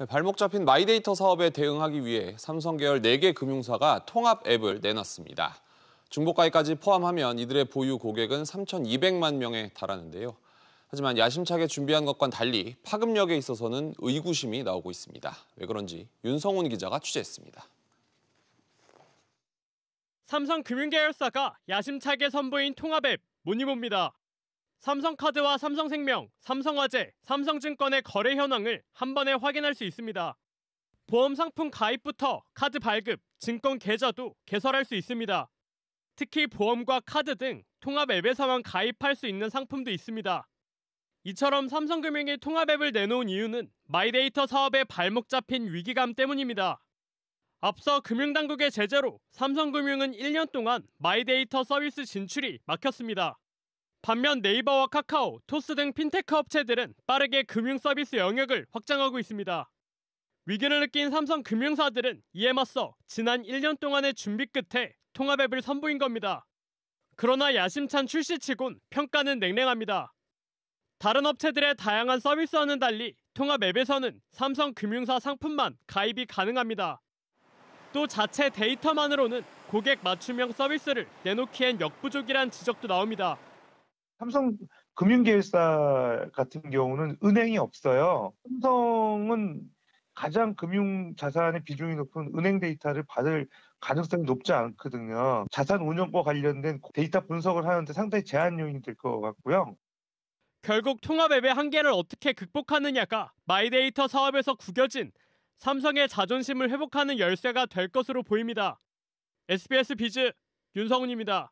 네, 발목 잡힌 마이데이터 사업에 대응하기 위해 삼성 계열 4개 금융사가 통합 앱을 내놨습니다. 중복가입까지 포함하면 이들의 보유 고객은 3,200만 명에 달하는데요. 하지만 야심차게 준비한 것과는 달리 파급력에 있어서는 의구심이 나오고 있습니다. 왜 그런지 윤성훈 기자가 취재했습니다. 삼성금융계열사가 야심차게 선보인 통합 앱문의봅니다 삼성카드와 삼성생명, 삼성화재, 삼성증권의 거래 현황을 한 번에 확인할 수 있습니다. 보험 상품 가입부터 카드 발급, 증권 계좌도 개설할 수 있습니다. 특히 보험과 카드 등 통합 앱에서만 가입할 수 있는 상품도 있습니다. 이처럼 삼성금융이 통합 앱을 내놓은 이유는 마이데이터 사업에 발목 잡힌 위기감 때문입니다. 앞서 금융당국의 제재로 삼성금융은 1년 동안 마이데이터 서비스 진출이 막혔습니다. 반면 네이버와 카카오, 토스 등 핀테크 업체들은 빠르게 금융 서비스 영역을 확장하고 있습니다. 위기를 느낀 삼성 금융사들은 이에 맞서 지난 1년 동안의 준비 끝에 통합 앱을 선보인 겁니다. 그러나 야심찬 출시치곤 평가는 냉랭합니다. 다른 업체들의 다양한 서비스와는 달리 통합 앱에서는 삼성 금융사 상품만 가입이 가능합니다. 또 자체 데이터만으로는 고객 맞춤형 서비스를 내놓기엔 역부족이란 지적도 나옵니다. 삼성 금융계열사 같은 경우는 은행이 없어요. 삼성은 가장 금융 자산의 비중이 높은 은행 데이터를 받을 가능성이 높지 않거든요. 자산 운용과 관련된 데이터 분석을 하는데 상당히 제한 요인이 될 것 같고요. 결국 통합앱의 한계를 어떻게 극복하느냐가 마이데이터 사업에서 구겨진 삼성의 자존심을 회복하는 열쇠가 될 것으로 보입니다. SBS 비즈 윤성훈입니다.